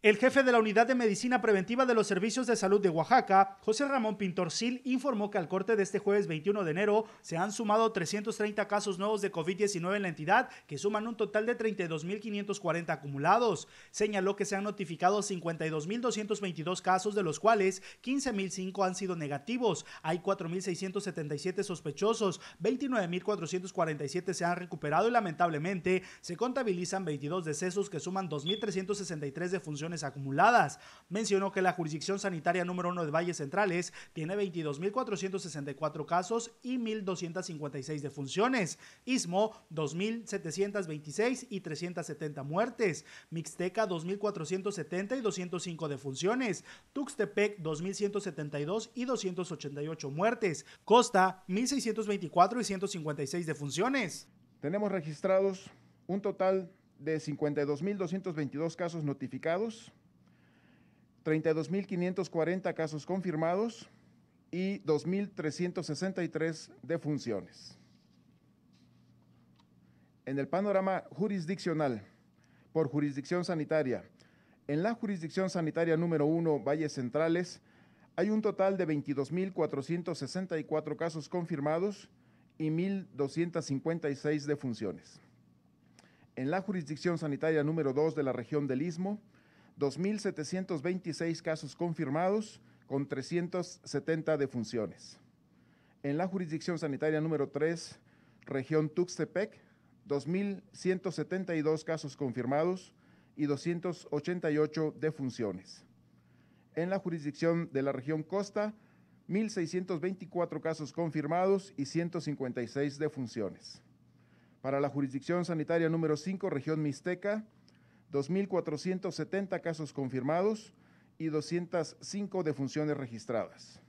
El jefe de la Unidad de Medicina Preventiva de los Servicios de Salud de Oaxaca, José Ramón Pintorcil, informó que al corte de este jueves 21 de enero se han sumado 330 casos nuevos de COVID-19 en la entidad, que suman un total de 32.540 acumulados. Señaló que se han notificado 52.222 casos, de los cuales 15.005 han sido negativos. Hay 4.677 sospechosos, 29.447 se han recuperado y lamentablemente se contabilizan 22 decesos que suman 2.363 de funciones acumuladas. Mencionó que la jurisdicción sanitaria número uno de Valles Centrales tiene 22.464 casos y 1.256 defunciones. Istmo, 2.726 y 370 muertes. Mixteca, 2.470 y 205 defunciones. Tuxtepec, 2.172 y 288 muertes. Costa, 1.624 y 156 defunciones. Tenemos registrados un total de 52.222 casos notificados, 32.540 casos confirmados y 2.363 defunciones. En el panorama jurisdiccional, por jurisdicción sanitaria, en la jurisdicción sanitaria número 1, Valles Centrales, hay un total de 22.464 casos confirmados y 1.256 defunciones. En la jurisdicción sanitaria número 2 de la región del Istmo, 2.726 casos confirmados con 370 defunciones. En la jurisdicción sanitaria número 3, región Tuxtepec, 2.172 casos confirmados y 288 defunciones. En la jurisdicción de la región Costa, 1.624 casos confirmados y 156 defunciones. Para la jurisdicción sanitaria número 5, región Mixteca, 2.470 casos confirmados y 205 defunciones registradas.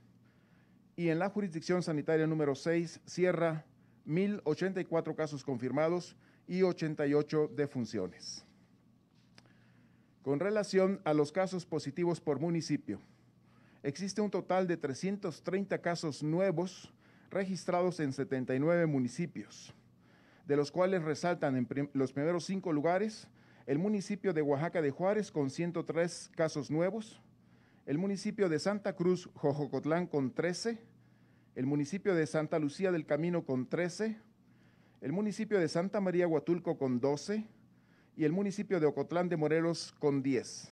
Y en la jurisdicción sanitaria número 6, Sierra, 1.084 casos confirmados y 88 defunciones. Con relación a los casos positivos por municipio, existe un total de 330 casos nuevos registrados en 79 municipios de los cuales resaltan en los primeros cinco lugares el municipio de Oaxaca de Juárez con 103 casos nuevos, el municipio de Santa Cruz, Jojocotlán con 13, el municipio de Santa Lucía del Camino con 13, el municipio de Santa María Huatulco con 12 y el municipio de Ocotlán de Morelos con 10.